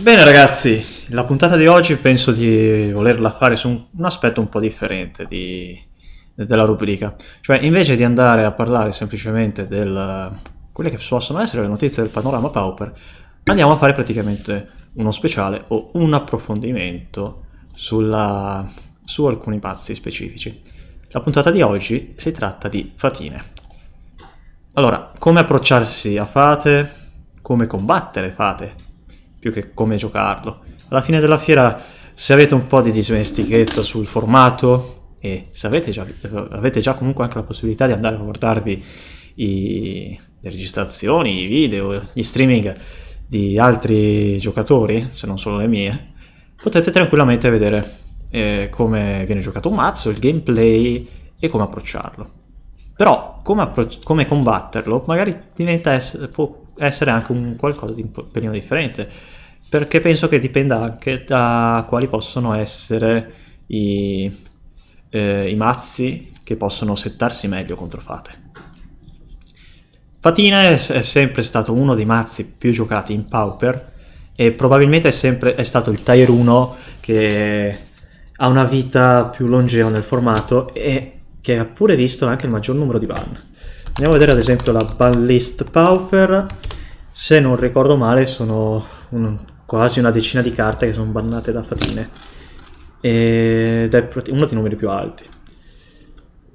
Bene ragazzi, la puntata di oggi penso di volerla fare su un, aspetto un po' differente di, della rubrica, cioè invece di andare a parlare semplicemente del quelle che possono essere le notizie del panorama Pauper, andiamo a fare praticamente uno speciale o un approfondimento sulla, su alcuni pazzi specifici. La puntata di oggi si tratta di fatine. Allora, come approcciarsi a fate, come combattere fate, più che come giocarlo. Alla fine della fiera, se avete un po' di disvestichezza sul formato e se avete già, avete già comunque anche la possibilità di andare a guardarvi i, le registrazioni, i video, gli streaming di altri giocatori, se non solo le mie, potete tranquillamente vedere eh, come viene giocato un mazzo, il gameplay e come approcciarlo. Però come, appro- come combatterlo magari diventa, può essere anche un qualcosa di un pochino differente, perché penso che dipenda anche da quali possono essere i, eh, i mazzi che possono settarsi meglio contro Fate. Fatina è, è, sempre stato uno dei mazzi più giocati in Pauper e probabilmente è, sempre, è stato il Tier 1 che ha una vita più longeva nel formato e che ha pure visto anche il maggior numero di ban. Andiamo a vedere ad esempio la Ballist Pauper. Se non ricordo male sono un, quasi una decina di carte che sono bannate da fatine. Ed è uno dei numeri più alti.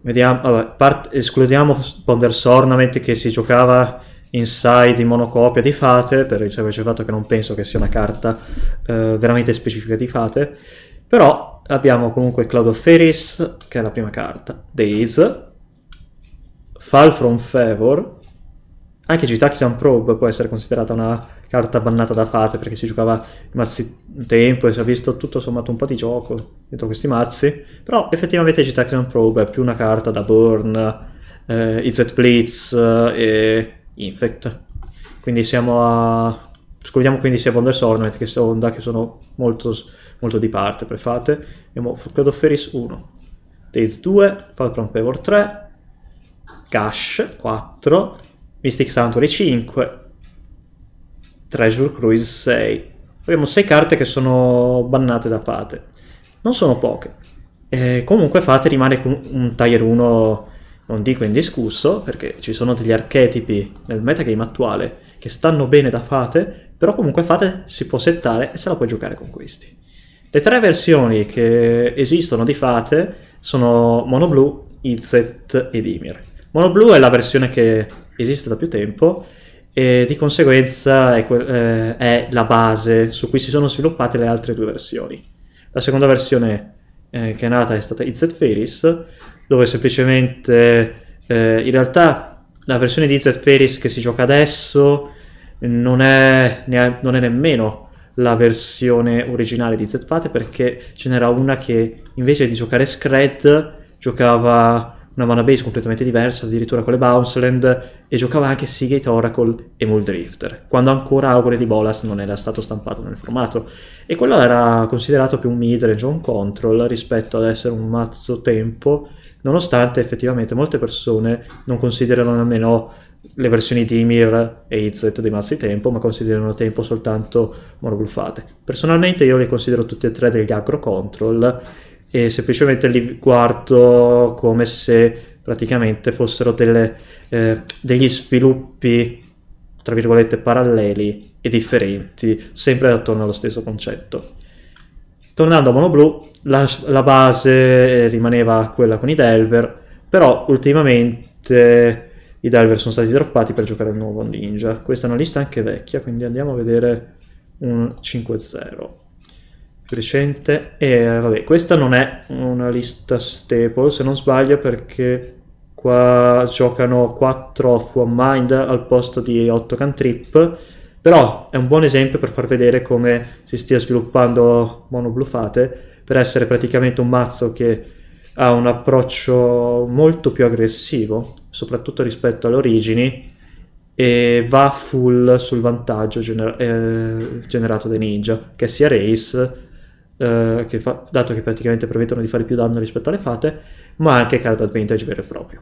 Vediamo, vabbè, escludiamo Ponder's Ornament che si giocava inside in monocopia di Fate, per il semplice fatto che non penso che sia una carta eh, veramente specifica di Fate. Però abbiamo comunque Cloud of Ferris, che è la prima carta, Days, Fall from Favor. Anche Gitaxian Probe può essere considerata una carta bannata da fate perché si giocava mazzi un tempo e si è visto tutto sommato un po' di gioco dentro questi mazzi. Però effettivamente Gitaxian Probe è più una carta da Burn, eh, IZ Blitz eh, e Infect. Quindi siamo a... Scopriamo quindi sia Wonders Ornament che Sonda che sono molto, molto di parte per fate. Abbiamo Codoferis 1, Tails 2, Falcon Favor 3, Cash 4, Mystic Sanctuary 5, Treasure Cruise 6. Abbiamo 6 carte che sono bannate da Fate. Non sono poche. E eh, comunque Fate rimane un tier 1, non dico indiscusso, perché ci sono degli archetipi nel metagame attuale che stanno bene da Fate, però comunque Fate si può settare e se la puoi giocare con questi. Le tre versioni che esistono di Fate sono Mono Izzet ed Dimir. Monoblu è la versione che esiste da più tempo e di conseguenza è, que- eh, è la base su cui si sono sviluppate le altre due versioni. La seconda versione eh, che è nata è stata It's at Ferris, dove semplicemente eh, in realtà la versione di It's at Ferris che si gioca adesso non è, ne- non è nemmeno la versione originale di Zetfate perché ce n'era una che invece di giocare Scred giocava una mana base completamente diversa, addirittura con le Bounceland, e giocava anche Seagate Oracle e Muldrifter, quando ancora Augure di Bolas non era stato stampato nel formato. E quello era considerato più un midrange o un control rispetto ad essere un mazzo tempo, nonostante effettivamente molte persone non considerano nemmeno le versioni di Dimir e Izzet dei mazzi tempo, ma considerano tempo soltanto monogluffate. Personalmente io le considero tutte e tre degli agro control, e semplicemente li guardo come se praticamente fossero delle, eh, degli sviluppi, tra virgolette, paralleli e differenti, sempre attorno allo stesso concetto. Tornando a Monoblu, la, la base eh, rimaneva quella con i Delver, però ultimamente i Delver sono stati droppati per giocare al nuovo Ninja. Questa è una lista anche vecchia, quindi andiamo a vedere un 5-0 recente. E vabbè, questa non è una lista staple, se non sbaglio, perché qua giocano 4 off One Mind al posto di 8 Cantrip. Però è un buon esempio per far vedere come si stia sviluppando mono bluffate per essere praticamente un mazzo che ha un approccio molto più aggressivo, soprattutto rispetto alle origini, e va full sul vantaggio gener- eh, generato dai ninja, che sia race eh, che fa, dato che praticamente permettono di fare più danno rispetto alle fate, ma anche card advantage vero e proprio.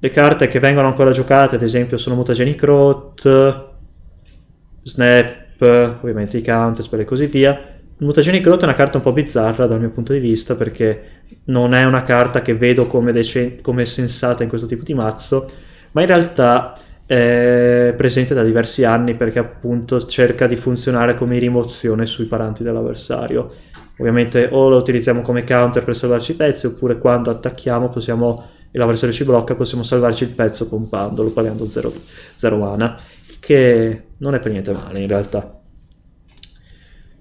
Le carte che vengono ancora giocate, ad esempio, sono Mutagenic Rot, Snap, ovviamente i Counterspell e così via. Mutagenic Rot è una carta un po' bizzarra dal mio punto di vista perché non è una carta che vedo come, come sensata in questo tipo di mazzo, ma in realtà è presente da diversi anni perché appunto cerca di funzionare come rimozione sui paranti dell'avversario. Ovviamente o lo utilizziamo come counter per salvarci i pezzi oppure quando attacchiamo possiamo, e l'avversario ci blocca possiamo salvarci il pezzo pompandolo, pagando 0 mana, che non è per niente male in realtà.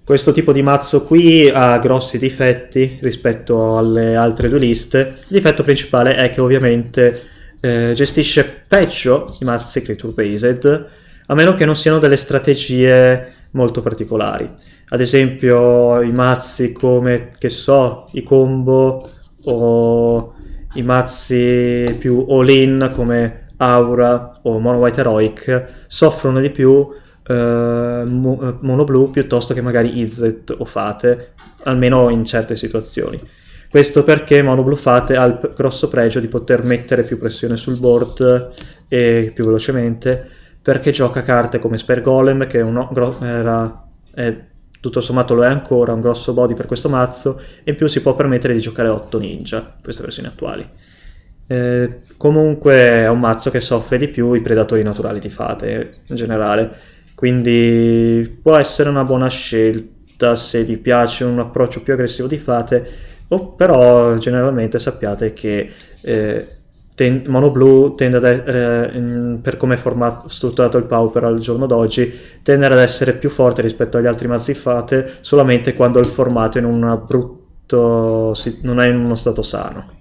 Questo tipo di mazzo qui ha grossi difetti rispetto alle altre due liste. Il difetto principale è che ovviamente eh, gestisce peggio i mazzi creature based, a meno che non siano delle strategie molto particolari. Ad esempio i mazzi come, che so, i combo o i mazzi più all-in come Aura o Mono White Heroic soffrono di più eh, eh Mono Blu piuttosto che magari Izzet o Fate, almeno in certe situazioni. Questo perché monobluffate ha il grosso pregio di poter mettere più pressione sul board e più velocemente, perché gioca carte come Spare Golem, che uno, gro- era, è, tutto sommato lo è ancora, un grosso body per questo mazzo, e in più si può permettere di giocare 8 ninja, queste versioni attuali. Eh, comunque è un mazzo che soffre di più i predatori naturali di fate in generale, quindi può essere una buona scelta se vi piace un approccio più aggressivo di fate Oh, però generalmente sappiate che eh, ten- Monoblu tende ad essere, eh, per come è formato, strutturato il Pauper al giorno d'oggi, tende ad essere più forte rispetto agli altri mazzifate solamente quando il formato è in un brutto, non è in uno stato sano.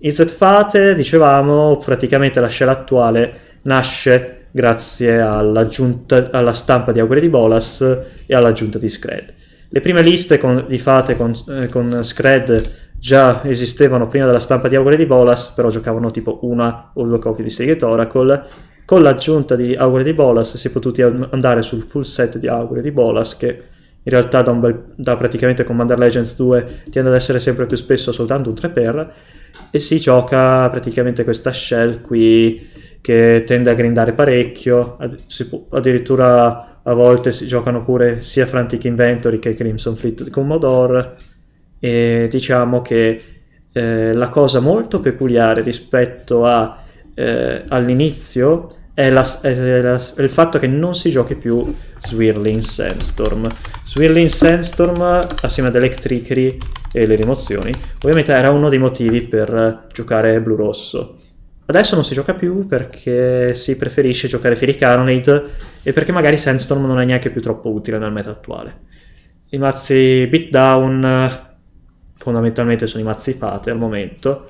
IZ fate, dicevamo, praticamente la scena attuale nasce grazie all'aggiunta, alla stampa di auguri di Bolas e all'aggiunta di Scred le prime liste con, di fate con, eh, con, Scred già esistevano prima della stampa di Auguri di Bolas, però giocavano tipo una o due copie di Secret Oracle. Con l'aggiunta di Auguri di Bolas si è potuti andare sul full set di Auguri di Bolas, che in realtà da, bel, da praticamente Commander Legends 2 tende ad essere sempre più spesso soltanto un 3x, e si gioca praticamente questa shell qui che tende a grindare parecchio, ad, si, addirittura a volte si giocano pure sia Frantic Inventory che Crimson Fleet Commodore e diciamo che eh, la cosa molto peculiare rispetto a, eh, all'inizio è, la, è, la, è, il fatto che non si giochi più Swirling Sandstorm. Swirling Sandstorm assieme ad Electricry e le rimozioni ovviamente era uno dei motivi per giocare blu-rosso Adesso non si gioca più perché si preferisce giocare Fairy Caronade e perché magari Sandstorm non è neanche più troppo utile nel meta attuale. I mazzi beatdown fondamentalmente sono i mazzi fate al momento,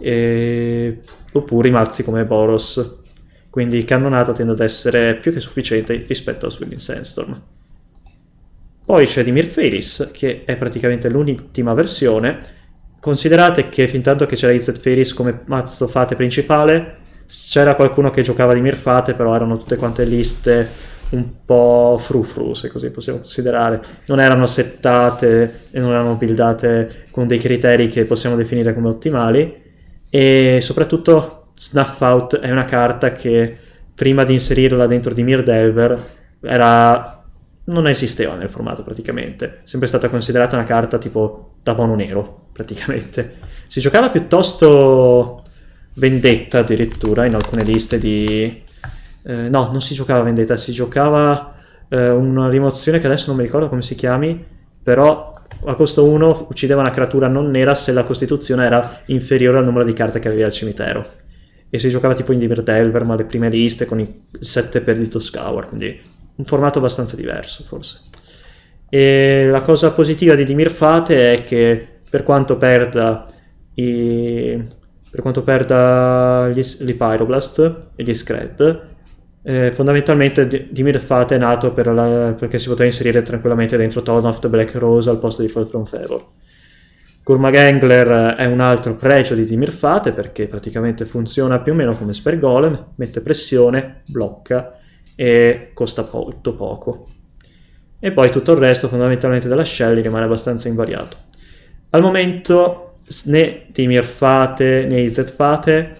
e... oppure i mazzi come Boros. Quindi cannonata tende ad essere più che sufficiente rispetto a Swinging Sandstorm. Poi c'è Dimir Felis, che è praticamente l'ultima versione Considerate che fin tanto che c'era Izzet Feris come mazzo fate principale, c'era qualcuno che giocava di mirfate, però erano tutte quante liste un po' frufru, se così possiamo considerare. Non erano settate e non erano buildate con dei criteri che possiamo definire come ottimali. E soprattutto Snuff Out è una carta che prima di inserirla dentro di Mir Delver era non esisteva nel formato praticamente, è sempre stata considerata una carta tipo da mono nero praticamente. Si giocava piuttosto vendetta addirittura in alcune liste di... Eh, no, non si giocava vendetta, si giocava eh, una rimozione che adesso non mi ricordo come si chiami, però a costo 1 uccideva una creatura non nera se la costituzione era inferiore al numero di carte che aveva al cimitero. E si giocava tipo in Diver Delver, ma le prime liste con i 7 per di Toscawa, quindi un formato abbastanza diverso forse. E la cosa positiva di Dimir Fate è che per quanto perda, i, per quanto perda gli, gli Pyroblast e gli Scred, eh, fondamentalmente Dimir Fate è nato per la, perché si poteva inserire tranquillamente dentro Tone of the Black Rose al posto di Fall from Favor. Gurmagangler è un altro pregio di Dimir Fate perché praticamente funziona più o meno come Golem, mette pressione, blocca e costa molto poco. E poi tutto il resto fondamentalmente della shell rimane abbastanza invariato. Al momento né Timir fate né IZ fate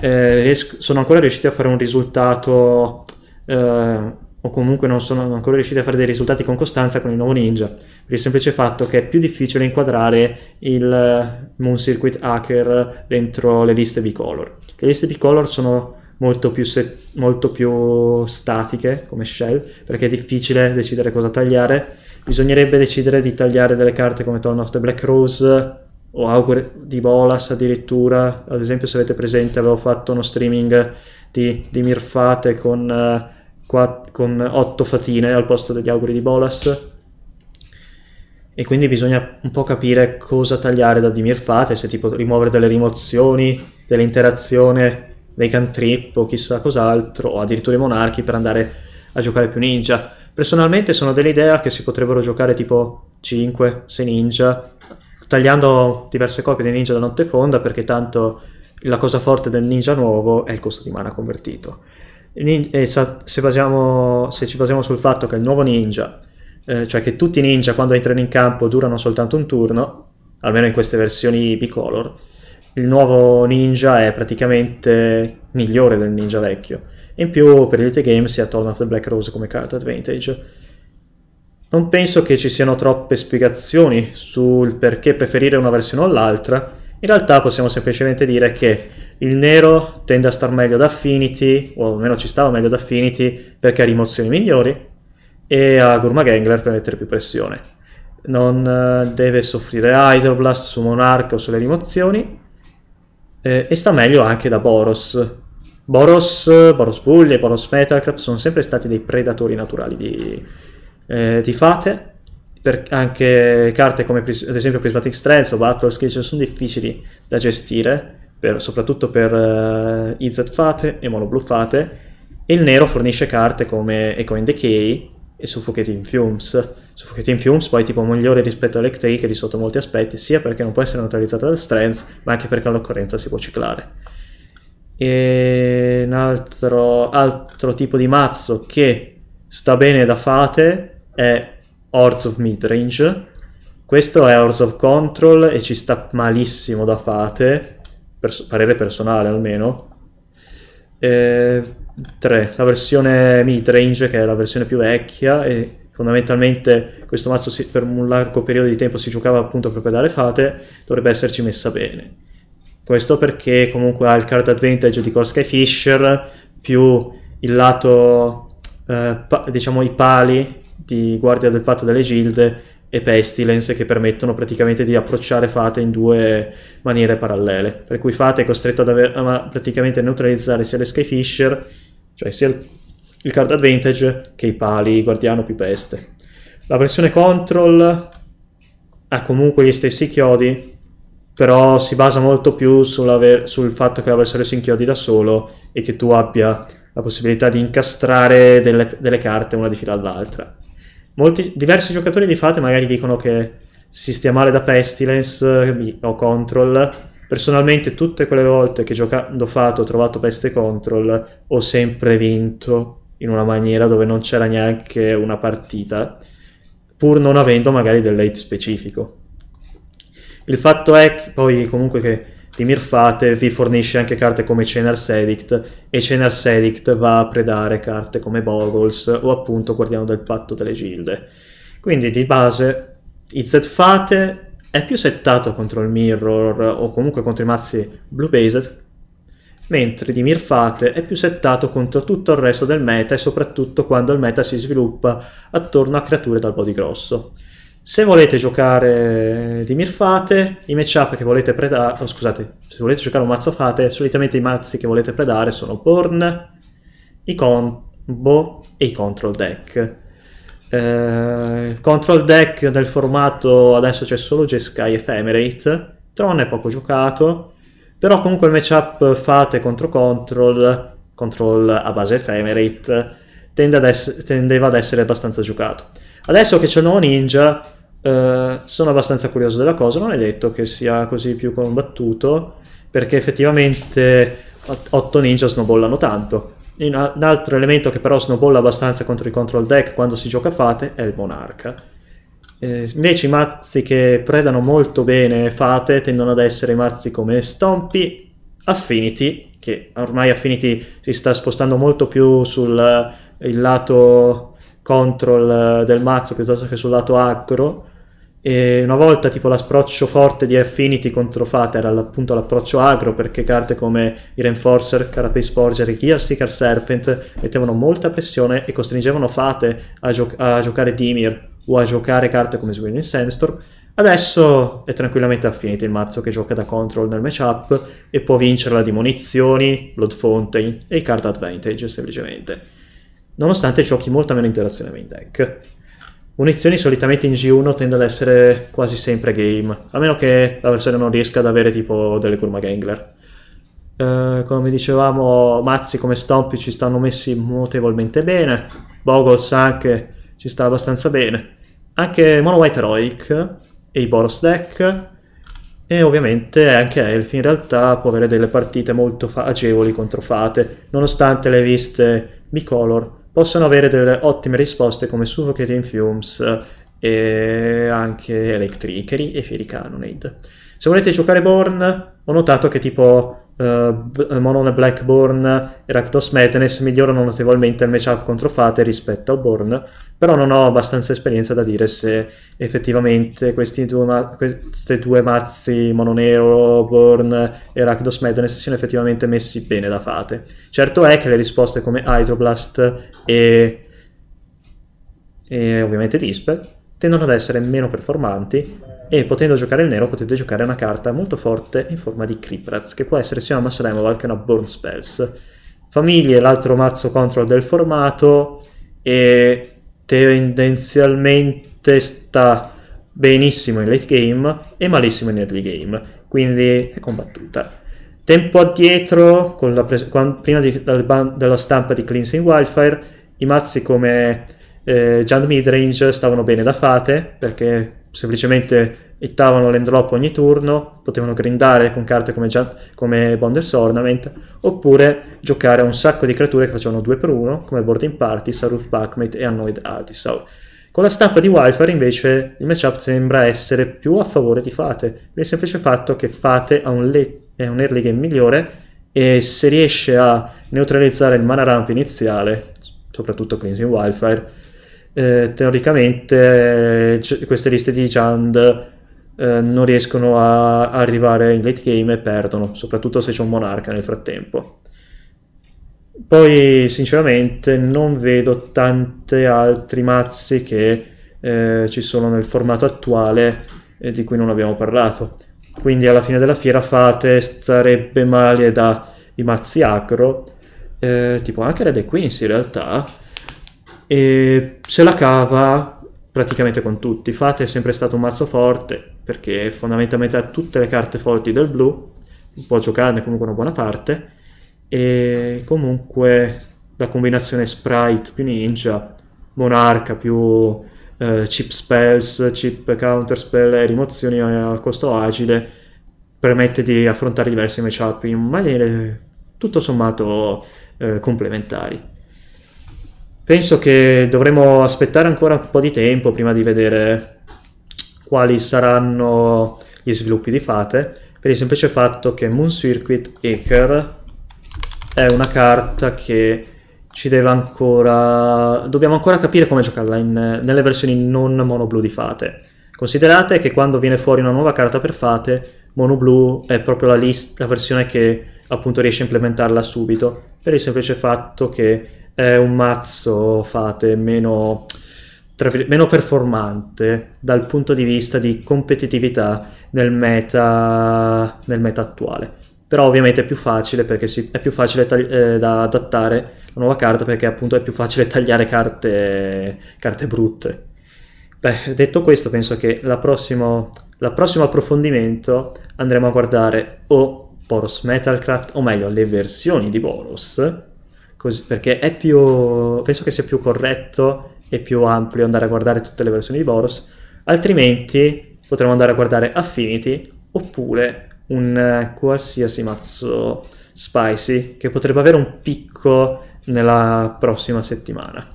eh, sono ancora riusciti a fare un risultato eh, o comunque non sono ancora riusciti a fare dei risultati con costanza con il nuovo Ninja, per il semplice fatto che è più difficile inquadrare il Moon Circuit Hacker dentro le liste bicolor. Le liste bicolor sono molto più, se- molto più statiche come shell, perché è difficile decidere cosa tagliare. Bisognerebbe decidere di tagliare delle carte come Tone of the Black Rose o Augur di Bolas addirittura. Ad esempio, se avete presente, avevo fatto uno streaming di, di Mirfate con, uh, eh, quatt- con 8 fatine al posto degli auguri di Bolas e quindi bisogna un po' capire cosa tagliare da Dimir Fate, se tipo rimuovere delle rimozioni, dell'interazione nei cantrip o chissà cos'altro, o addirittura i monarchi per andare a giocare più ninja. Personalmente sono dell'idea che si potrebbero giocare tipo 5-6 ninja, tagliando diverse copie di ninja da notte fonda, perché tanto la cosa forte del ninja nuovo è il costo di mana convertito. Se, basiamo, se ci basiamo sul fatto che il nuovo ninja, eh, cioè che tutti i ninja quando entrano in campo durano soltanto un turno, almeno in queste versioni bicolor, il nuovo ninja è praticamente migliore del ninja vecchio. In più per Elite game si ha Torn of the Black Rose come carta advantage. Non penso che ci siano troppe spiegazioni sul perché preferire una versione o l'altra. In realtà possiamo semplicemente dire che il nero tende a star meglio da Affinity, o almeno ci stava meglio da Affinity perché ha rimozioni migliori, e a Gurma Gangler per mettere più pressione. Non eh, deve soffrire Hydroblast su Monarch o sulle rimozioni, eh, e sta meglio anche da Boros. Boros, Boros Bull e Boros Metalcraft sono sempre stati dei predatori naturali di, eh, di fate. Per anche carte come ad esempio Prismatic Strength o Battle Skills sono difficili da gestire, per, soprattutto per uh, eh, IZ fate e mono fate. E il nero fornisce carte come Echo in Decay e Suffocating Fumes Suffocate in Fumes poi tipo migliore rispetto all'Electric di sotto molti aspetti, sia perché non può essere neutralizzata da Strength, ma anche perché all'occorrenza si può ciclare. E un altro, altro tipo di mazzo che sta bene da fate è Hordes of Midrange. Questo è Hordes of Control e ci sta malissimo da fate, pers- parere personale almeno. 3. La versione midrange, che è la versione più vecchia, e fondamentalmente questo mazzo si, per un largo periodo di tempo si giocava appunto proprio dalle fate, dovrebbe esserci messa bene. Questo perché comunque ha il card advantage di Korsky Skyfisher più il lato, eh, diciamo i pali di Guardia del Patto delle Gilde e Pestilence che permettono praticamente di approcciare Fate in due maniere parallele. Per cui Fate è costretto ad aver, a praticamente neutralizzare sia le Skyfisher, cioè sia il il card advantage che i pali guardiano più peste. La versione control ha comunque gli stessi chiodi, però si basa molto più sul fatto che l'avversario si inchiodi da solo e che tu abbia la possibilità di incastrare delle, delle carte una di fila all'altra. Molti, diversi giocatori di fate magari dicono che si stia male da Pestilence o Control. Personalmente tutte quelle volte che giocando Fate ho trovato Peste Control ho sempre vinto in una maniera dove non c'era neanche una partita, pur non avendo magari del late specifico. Il fatto è che poi comunque che Dimir Fate vi fornisce anche carte come Cenar Edict e Cenar Edict va a predare carte come Boggles o appunto Guardiano del Patto delle Gilde. Quindi di base Izzet Fate è più settato contro il Mirror o comunque contro i mazzi Blue Based mentre di Mirfate è più settato contro tutto il resto del meta e soprattutto quando il meta si sviluppa attorno a creature dal body grosso. Se volete giocare eh, di Mirfate, i matchup che volete predare, oh, scusate, se volete giocare un mazzo fate, solitamente i mazzi che volete predare sono Born, i combo e i control deck. Eh, control deck nel formato adesso c'è solo Jeskai Ephemerate, Tron è poco giocato, però comunque il matchup Fate contro Control, Control a base Ephemerate, tende ad ess- tendeva ad essere abbastanza giocato. Adesso che c'è il nuovo Ninja, eh, sono abbastanza curioso della cosa, non è detto che sia così più combattuto, perché effettivamente 8 Ninja snowballano tanto. Un altro elemento che però snowballa abbastanza contro i control deck quando si gioca Fate è il Monarca eh, invece i mazzi che predano molto bene fate tendono ad essere mazzi come Stompy, Affinity, che ormai Affinity si sta spostando molto più sul eh, lato control eh, del mazzo piuttosto che sul lato aggro. E una volta tipo l'approccio forte di Affinity contro Fate era appunto l'approccio agro perché carte come i Reinforcer, Carapace Forger e Gear Seeker Serpent mettevano molta pressione e costringevano Fate a, gio- a giocare Dimir o a giocare carte come Swing Sandstorm. Adesso è tranquillamente affinito il mazzo che gioca da control nel matchup e può vincerla di munizioni, Blood Fountain e card advantage semplicemente. Nonostante giochi molta meno interazione main deck. Munizioni solitamente in G1 tende ad essere quasi sempre game, a meno che l'avversario non riesca ad avere tipo delle Kurma Gangler. Uh, come dicevamo, mazzi come Stomp ci stanno messi notevolmente bene, Boggles anche ci sta abbastanza bene. Anche Mono White Heroic e i Boros Deck e ovviamente anche Elf in realtà può avere delle partite molto agevoli contro Fate, nonostante le viste bicolor possono avere delle ottime risposte come Suffocating Fumes e anche Electricery e Fairy Cannonade. Se volete giocare Born, ho notato che tipo eh, Monone Blackburn e Rakdos Metenes migliorano notevolmente il matchup contro Fate rispetto a Born, però non ho abbastanza esperienza da dire se effettivamente questi due, ma- queste due mazzi Mononero, Born e Rakdos Metenes siano effettivamente messi bene da Fate. Certo è che le risposte come Hydroblast e, e ovviamente Dispel tendono ad essere meno performanti e potendo giocare il nero potete giocare una carta molto forte in forma di Kripraz, che può essere sia una Mass Removal che una Burn Spells. Famiglie, l'altro mazzo control del formato e tendenzialmente sta benissimo in late game e malissimo in early game, quindi è combattuta. Tempo addietro, pres- quando, prima di, dal, della stampa di Cleansing Wildfire, i mazzi come eh, Jand Midrange stavano bene da fate perché semplicemente ittavano l'endrop ogni turno, potevano grindare con carte come, già, come Bonders Ornament, oppure giocare a un sacco di creature che facevano 2x1, come Boarding Party, Saruf Backmate e Annoyed Artisau. Con la stampa di Wildfire invece il matchup sembra essere più a favore di Fate, per il semplice fatto che Fate ha un, è un early game migliore e se riesce a neutralizzare il mana ramp iniziale, soprattutto Cleansing Wildfire, eh, teoricamente eh, c- queste liste di Jand eh, non riescono a arrivare in late game e perdono, soprattutto se c'è un monarca nel frattempo. Poi sinceramente non vedo tanti altri mazzi che eh, ci sono nel formato attuale eh, di cui non abbiamo parlato. Quindi alla fine della fiera Fate starebbe male i mazzi agro, eh, tipo anche Red Queens in realtà, e se la cava praticamente con tutti. Fate è sempre stato un mazzo forte perché fondamentalmente ha tutte le carte forti del blu, può giocarne comunque una buona parte e comunque la combinazione sprite più ninja, monarca più eh, chip spells, chip counter spell e rimozioni a costo agile permette di affrontare diversi matchup in maniere tutto sommato eh, complementari. Penso che dovremo aspettare ancora un po' di tempo prima di vedere quali saranno gli sviluppi di Fate, per il semplice fatto che Moon Circuit Acre è una carta che ci deve ancora... dobbiamo ancora capire come giocarla in... nelle versioni non monoblu di Fate. Considerate che quando viene fuori una nuova carta per Fate, monoblu è proprio la, list... la versione che appunto riesce a implementarla subito, per il semplice fatto che è un mazzo, fate, meno, tra, meno performante dal punto di vista di competitività nel meta, nel meta attuale. Però ovviamente è più facile perché si, è più facile eh, da adattare la nuova carta perché appunto è più facile tagliare carte, carte brutte. Beh, detto questo, penso che la prossimo, la prossimo approfondimento andremo a guardare o Boros Metalcraft, o meglio, le versioni di Boros, Così, perché è più, penso che sia più corretto e più ampio andare a guardare tutte le versioni di Boros, altrimenti potremmo andare a guardare Affinity oppure un eh, qualsiasi mazzo spicy che potrebbe avere un picco nella prossima settimana.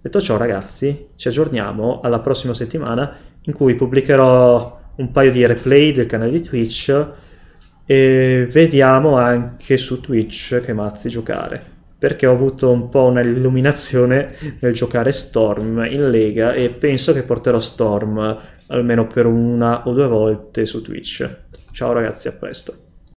Detto ciò ragazzi, ci aggiorniamo alla prossima settimana in cui pubblicherò un paio di replay del canale di Twitch e vediamo anche su Twitch che mazzi giocare perché ho avuto un po' un'illuminazione nel giocare Storm in Lega e penso che porterò Storm almeno per una o due volte su Twitch. Ciao ragazzi, a presto.